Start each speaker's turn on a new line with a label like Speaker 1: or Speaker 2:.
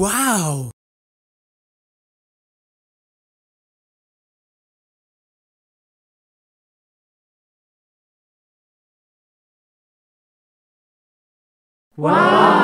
Speaker 1: wow Wow!